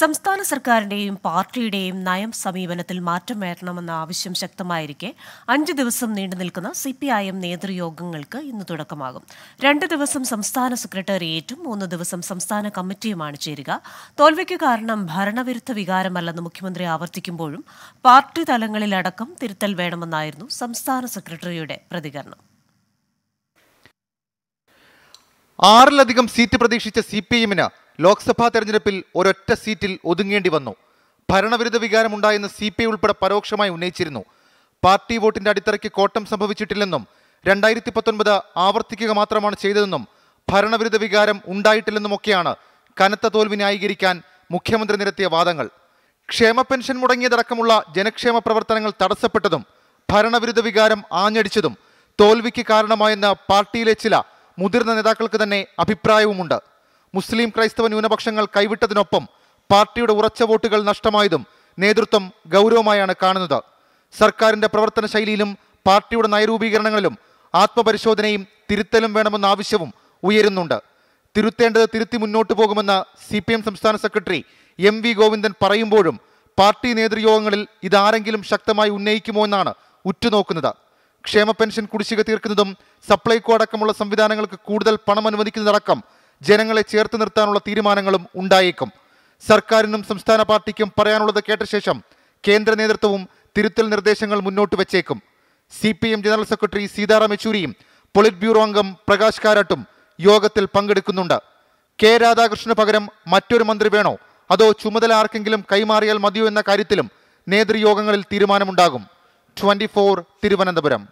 സംസ്ഥാന സർക്കാരിന്റെയും പാർട്ടിയുടെയും നയം സമീപനത്തിൽ മാറ്റം വരണമെന്ന ആവശ്യം ശക്തമായിരിക്കെ അഞ്ച് ദിവസം നീണ്ടു നിൽക്കുന്ന സി പി ഐ എം നേതൃയോഗങ്ങൾക്ക് ഇന്ന് തുടക്കമാകും രണ്ട് ദിവസം സംസ്ഥാന സെക്രട്ടേറിയറ്റും മൂന്ന് ദിവസം സംസ്ഥാന കമ്മിറ്റിയുമാണ് ചേരുക തോൽവിക്ക് കാരണം ഭരണവിരുദ്ധ വികാരമല്ലെന്ന് മുഖ്യമന്ത്രി ആവർത്തിക്കുമ്പോഴും പാർട്ടി തലങ്ങളിലടക്കം തിരുത്തൽ വേണമെന്നായിരുന്നു സംസ്ഥാന സെക്രട്ടറിയുടെ പ്രതികരണം ആറിലധികം സീറ്റ് പ്രതീക്ഷിച്ച സി പി എമ്മിന് ലോക്സഭാ തെരഞ്ഞെടുപ്പിൽ ഒരൊറ്റ സീറ്റിൽ ഒതുങ്ങേണ്ടി വന്നു ഭരണവിരുദ്ധ വികാരമുണ്ടായെന്ന് സി പി ഐ ഉൾപ്പെടെ പരോക്ഷമായി ഉന്നയിച്ചിരുന്നു പാർട്ടി വോട്ടിന്റെ അടിത്തറയ്ക്ക് കോട്ടം സംഭവിച്ചിട്ടില്ലെന്നും രണ്ടായിരത്തി പത്തൊൻപത് ആവർത്തിക്കുക മാത്രമാണ് ചെയ്തതെന്നും ഭരണവിരുദ്ധ വികാരം ഉണ്ടായിട്ടില്ലെന്നുമൊക്കെയാണ് കനത്ത തോൽവി ന്യായീകരിക്കാൻ മുഖ്യമന്ത്രി നിരത്തിയ വാദങ്ങൾ ക്ഷേമ പെൻഷൻ മുടങ്ങിയതടക്കമുള്ള ജനക്ഷേമ പ്രവർത്തനങ്ങൾ തടസ്സപ്പെട്ടതും ഭരണവിരുദ്ധ വികാരം ആഞ്ഞടിച്ചതും തോൽവിക്ക് കാരണമായെന്ന് പാർട്ടിയിലെ ചില മുതിർന്ന നേതാക്കൾക്ക് തന്നെ അഭിപ്രായവുമുണ്ട് മുസ്ലിം ക്രൈസ്തവ ന്യൂനപക്ഷങ്ങൾ കൈവിട്ടതിനൊപ്പം പാർട്ടിയുടെ ഉറച്ച വോട്ടുകൾ നഷ്ടമായതും നേതൃത്വം ഗൗരവമായാണ് കാണുന്നത് സർക്കാരിന്റെ പ്രവർത്തന ശൈലിയിലും പാർട്ടിയുടെ നയരൂപീകരണങ്ങളിലും ആത്മപരിശോധനയും തിരുത്തലും വേണമെന്ന ആവശ്യവും ഉയരുന്നുണ്ട് തിരുത്തേണ്ടത് തിരുത്തി മുന്നോട്ട് പോകുമെന്ന് സി പി എം സംസ്ഥാന സെക്രട്ടറി എം വി ഗോവിന്ദൻ പറയുമ്പോഴും പാർട്ടി നേതൃയോഗങ്ങളിൽ ഇതാരെങ്കിലും ശക്തമായി ഉന്നയിക്കുമോ എന്നാണ് ഉറ്റുനോക്കുന്നത് ക്ഷേമ പെൻഷൻ കുടിശ്ശിക തീർക്കുന്നതും സപ്ലൈകോ അടക്കമുള്ള സംവിധാനങ്ങൾക്ക് കൂടുതൽ പണം അനുവദിക്കുന്നതടക്കം ജനങ്ങളെ ചേർത്ത് നിർത്താനുള്ള തീരുമാനങ്ങളും ഉണ്ടായേക്കും സർക്കാരിനും സംസ്ഥാന പാർട്ടിക്കും പറയാനുള്ളത് കേട്ട ശേഷം കേന്ദ്ര നേതൃത്വവും തിരുത്തൽ നിർദ്ദേശങ്ങൾ മുന്നോട്ട് വച്ചേക്കും C P M general secretary Sitaram യെച്ചൂരിയും പൊളിറ്റ് ബ്യൂറോ അംഗം പ്രകാശ് കാരാട്ടും യോഗത്തിൽ പങ്കെടുക്കുന്നുണ്ട് കെ രാധാകൃഷ്ണന് പകരം മറ്റൊരു മന്ത്രി വേണോ അതോ ചുമതല ആർക്കെങ്കിലും കൈമാറിയാൽ മതിയോ എന്ന കാര്യത്തിലും നേതൃയോഗങ്ങളിൽ തീരുമാനമുണ്ടാകും ട്വന്റി തിരുവനന്തപുരം